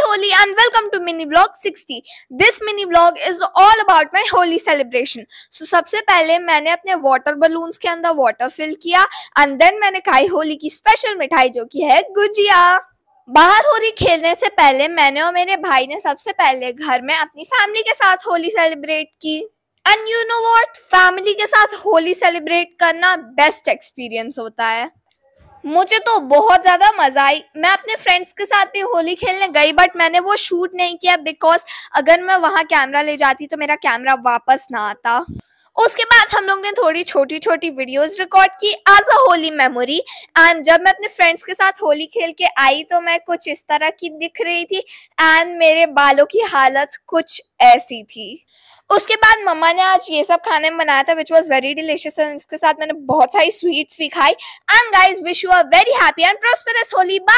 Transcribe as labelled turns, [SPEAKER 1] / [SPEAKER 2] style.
[SPEAKER 1] Happy Holi and welcome to mini blog 60. This mini blog is all about my Holi celebration so सबसे पहले मैंने अपने water balloons के अंदर वाटर फिल किया एंड देन मैंने खाई होली की स्पेशल मिठाई जो कि है गुजिया बाहर होली खेलने से पहले मैंने और मेरे भाई ने सबसे पहले घर में अपनी फैमिली के साथ होली सेलिब्रेट की and you know what family के साथ होली सेलिब्रेट करना बेस्ट एक्सपीरियंस होता है मुझे तो बहुत ज़्यादा मज़ा आई मैं अपने फ्रेंड्स के साथ भी होली खेलने गई बट मैंने वो शूट नहीं किया बिकॉज अगर मैं वहाँ कैमरा ले जाती तो मेरा कैमरा वापस ना आता उसके बाद हम लोग ने थोड़ी छोटी छोटी वीडियोस रिकॉर्ड की as a Holi memory and जब मैं अपने फ्रेंड्स के साथ होली खेल के आई तो मैं कुछ इस तरह की दिख रही थी एंड मेरे बालों की हालत कुछ ऐसी थी उसके बाद मम्मा ने आज ये सब खाने में बनाया था which was very delicious and इसके साथ मैंने बहुत सारी स्वीट्स भी खाई and guys wish you are very happy and prosperous Holi bye